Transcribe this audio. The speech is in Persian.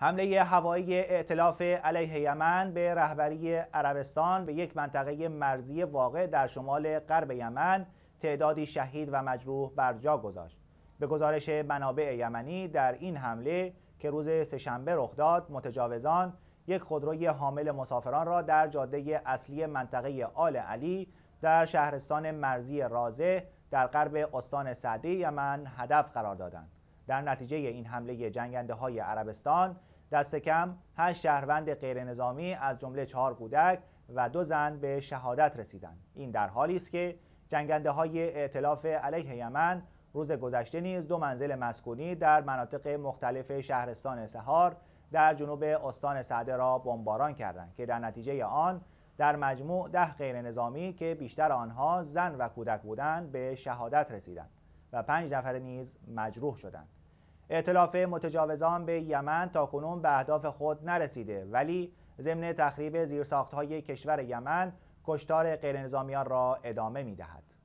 حمله هوایی اعتلاف علیه یمن به رهبری عربستان به یک منطقه مرزی واقع در شمال غرب یمن تعدادی شهید و مجروح بر جا گذاشت. به گزارش منابع یمنی در این حمله که روز سهشنبه رخ داد متجاوزان یک خودروی حامل مسافران را در جاده اصلی منطقه آل علی در شهرستان مرزی رازه در غرب استان سعدی یمن هدف قرار دادند. در نتیجه این حمله جنگنده های عربستان دست کم هشت شهروند نظامی از جمله چهار کودک و دو زن به شهادت رسیدند این در حالی است که جنگنده های ائتلاف علیه یمن روز گذشته نیز دو منزل مسکونی در مناطق مختلف شهرستان سهار در جنوب استان سعده را بمباران کردند که در نتیجه آن در مجموع ده غیر نظامی که بیشتر آنها زن و کودک بودند به شهادت رسیدند و پنج نفر نیز مجروح شدند اعتلاف متجاوزان به یمن تا کنون به اهداف خود نرسیده ولی ضمن تخریب زیرساختهای کشور یمن کشتار غیرنظامیان را ادامه می دهد.